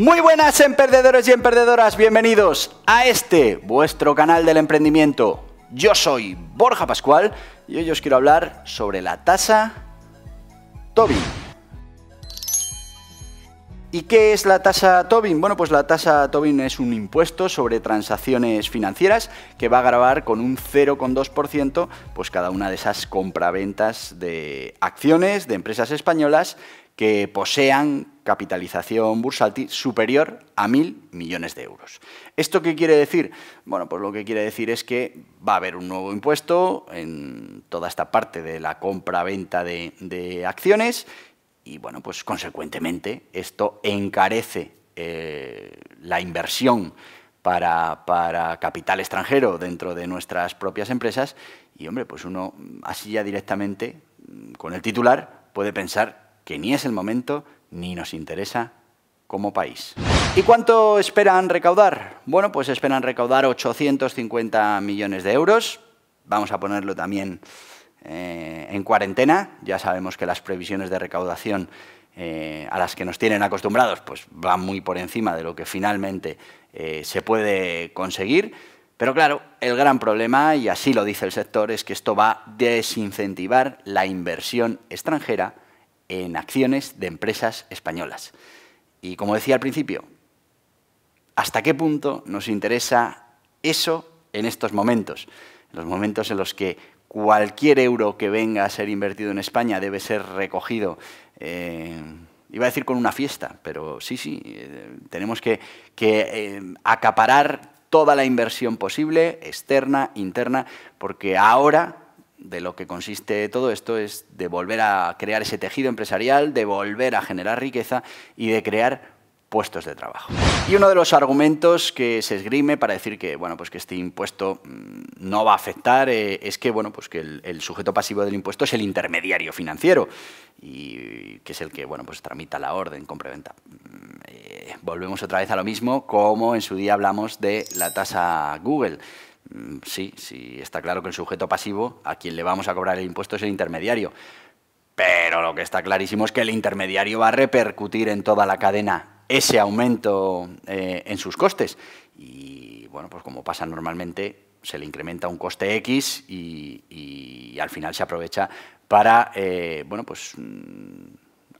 Muy buenas emprendedores y emprendedoras, bienvenidos a este, vuestro canal del emprendimiento. Yo soy Borja Pascual y hoy os quiero hablar sobre la tasa Tobin. ¿Y qué es la tasa Tobin? Bueno, pues la tasa Tobin es un impuesto sobre transacciones financieras que va a grabar con un 0,2% pues cada una de esas compraventas de acciones de empresas españolas que posean capitalización bursátil superior a mil millones de euros. ¿Esto qué quiere decir? Bueno, pues lo que quiere decir es que va a haber un nuevo impuesto en toda esta parte de la compra-venta de, acciones y, bueno, pues consecuentemente esto encarece eh, la inversión para, capital extranjero dentro de nuestras propias empresas y, hombre, pues uno así ya directamente mm, con el titular puede pensar que ni es el momento ni nos interesa como país. ¿Y cuánto esperan recaudar? Bueno, pues esperan recaudar 850 millones de euros. Vamos a ponerlo también eh, en cuarentena. Ya sabemos que las previsiones de recaudación eh, a las que nos tienen acostumbrados pues van muy por encima de lo que finalmente eh, se puede conseguir. Pero claro, el gran problema, y así lo dice el sector, es que esto va a desincentivar la inversión extranjera en acciones de empresas españolas. Y como decía al principio, ¿hasta qué punto nos interesa eso en estos momentos? En los momentos en los que cualquier euro que venga a ser invertido en España debe ser recogido. Eh, iba a decir con una fiesta, pero sí, sí, eh, tenemos que, eh, acaparar toda la inversión posible, externa, interna, porque ahora de lo que consiste todo esto es de volver a crear ese tejido empresarial, de volver a generar riqueza y de crear puestos de trabajo. Y uno de los argumentos que se esgrime para decir que, bueno, pues que este impuesto mm, no va a afectar eh, es que, bueno, pues que el, sujeto pasivo del impuesto es el intermediario financiero y que es el que, bueno, pues tramita la orden, compra-venta. Mm, eh, volvemos otra vez a lo mismo, como en su día hablamos de la tasa Google. Mm, sí, sí, está claro que el sujeto pasivo a quien le vamos a cobrar el impuesto es el intermediario. Pero lo que está clarísimo es que el intermediario va a repercutir en toda la cadena ese aumento eh, en sus costes. Y bueno, pues como pasa normalmente, se le incrementa un coste X y, al final se aprovecha para, eh, bueno, pues mm,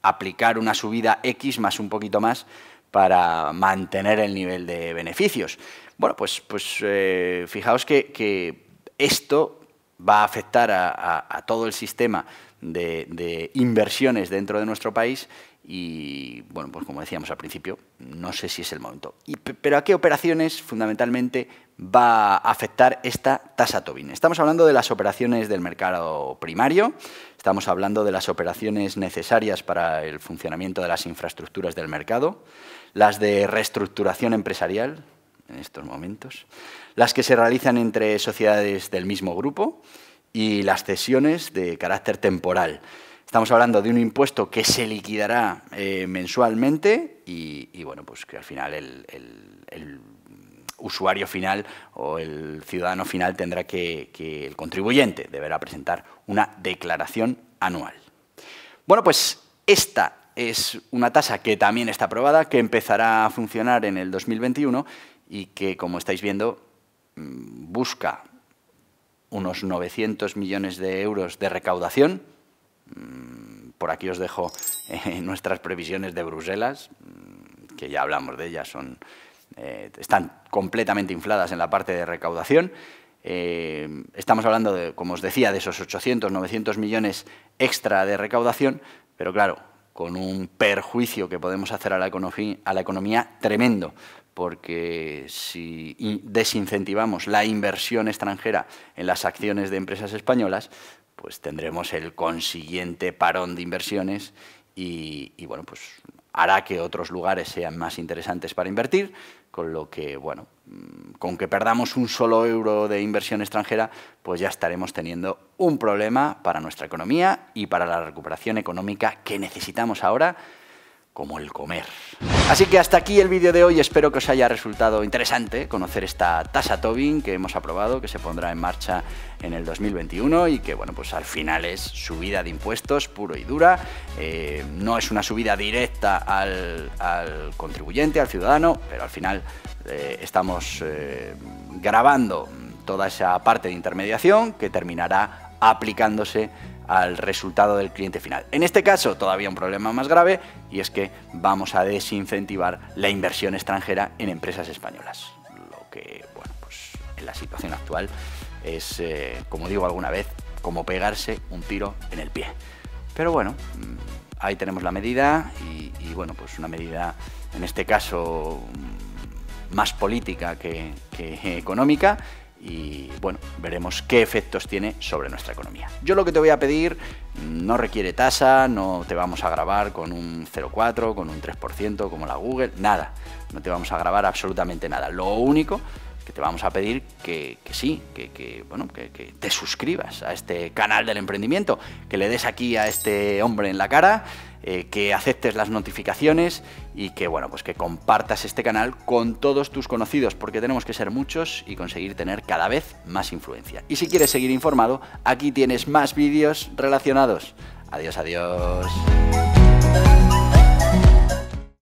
aplicar una subida X más un poquito más para mantener el nivel de beneficios. Bueno, pues, pues eh, fijaos que, esto va a afectar a todo el sistema de, inversiones dentro de nuestro país y, bueno, pues como decíamos al principio, no sé si es el momento. pero ¿a qué operaciones fundamentalmente va a afectar esta tasa Tobin? Estamos hablando de las operaciones del mercado primario, estamos hablando de las operaciones necesarias para el funcionamiento de las infraestructuras del mercado, las de reestructuración empresarial en estos momentos, las que se realizan entre sociedades del mismo grupo, y las cesiones de carácter temporal. Estamos hablando de un impuesto que se liquidará eh, mensualmente y, bueno, pues que al final el, usuario final o el ciudadano final tendrá que, que, el contribuyente deberá presentar una declaración anual. Bueno, pues esta es una tasa que también está aprobada, que empezará a funcionar en el 2021 y que, como estáis viendo, mm, busca unos 900 millones de euros de recaudación. Mm, por aquí os dejo eh, nuestras previsiones de Bruselas, mm, que ya hablamos de ellas, son, eh, están completamente infladas en la parte de recaudación. Eh, estamos hablando, de, como os decía, de esos 800, 900 millones extra de recaudación, pero claro, con un perjuicio que podemos hacer a la economía tremendo, porque si desincentivamos la inversión extranjera en las acciones de empresas españolas, pues tendremos el consiguiente parón de inversiones y, bueno, pues hará que otros lugares sean más interesantes para invertir, con lo que, bueno, mm, con que perdamos un solo euro de inversión extranjera, pues ya estaremos teniendo un problema para nuestra economía y para la recuperación económica que necesitamos ahora como el comer. Así que hasta aquí el vídeo de hoy, espero que os haya resultado interesante conocer esta tasa Tobin que hemos aprobado, que se pondrá en marcha en el 2021 y que bueno, pues al final es subida de impuestos puro y dura, eh, no es una subida directa al, contribuyente, al ciudadano, pero al final eh, estamos eh, grabando toda esa parte de intermediación que terminará aplicándose al resultado del cliente final. En este caso, todavía un problema más grave y es que vamos a desincentivar la inversión extranjera en empresas españolas. Lo que, bueno, pues en la situación actual es, eh, como digo alguna vez, como pegarse un tiro en el pie. Pero bueno, mm, ahí tenemos la medida y, bueno, pues una medida, en este caso, mm, más política que, que económica y bueno, veremos qué efectos tiene sobre nuestra economía. Yo lo que te voy a pedir no requiere tasa, no te vamos a grabar con un 0,4, con un 3% como la Google, nada, no te vamos a grabar absolutamente nada. Lo único te vamos a pedir que, sí, que, bueno, que, te suscribas a este canal del emprendimiento, que le des aquí a este hombre en la cara, eh, que aceptes las notificaciones y que bueno, pues que compartas este canal con todos tus conocidos, porque tenemos que ser muchos y conseguir tener cada vez más influencia. Y si quieres seguir informado, aquí tienes más vídeos relacionados. Adiós, adiós.